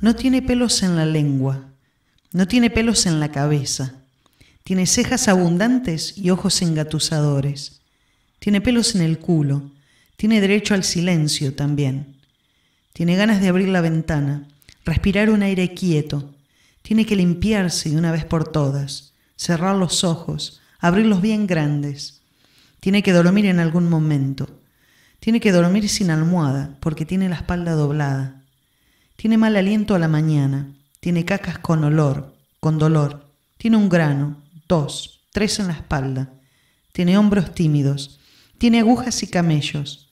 No tiene pelos en la lengua, no tiene pelos en la cabeza, tiene cejas abundantes y ojos engatusadores, tiene pelos en el culo, tiene derecho al silencio también, tiene ganas de abrir la ventana, respirar un aire quieto, tiene que limpiarse de una vez por todas, cerrar los ojos, abrirlos bien grandes, tiene que dormir en algún momento, tiene que dormir sin almohada porque tiene la espalda doblada tiene mal aliento a la mañana. Tiene cacas con olor, con dolor. Tiene un grano, dos, tres en la espalda. Tiene hombros tímidos. Tiene agujas y camellos.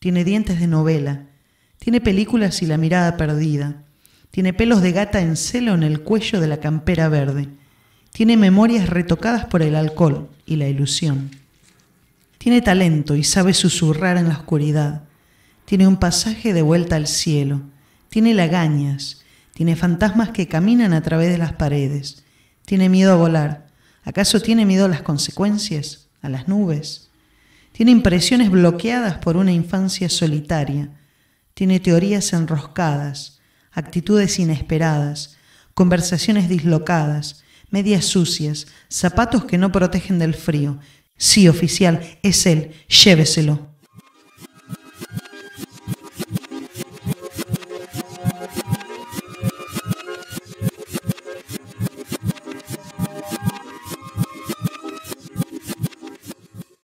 Tiene dientes de novela. Tiene películas y la mirada perdida. Tiene pelos de gata en celo en el cuello de la campera verde. Tiene memorias retocadas por el alcohol y la ilusión. Tiene talento y sabe susurrar en la oscuridad. Tiene un pasaje de vuelta al cielo tiene lagañas, tiene fantasmas que caminan a través de las paredes, tiene miedo a volar. ¿Acaso tiene miedo a las consecuencias, a las nubes? Tiene impresiones bloqueadas por una infancia solitaria. Tiene teorías enroscadas, actitudes inesperadas, conversaciones dislocadas, medias sucias, zapatos que no protegen del frío. Sí, oficial, es él, lléveselo.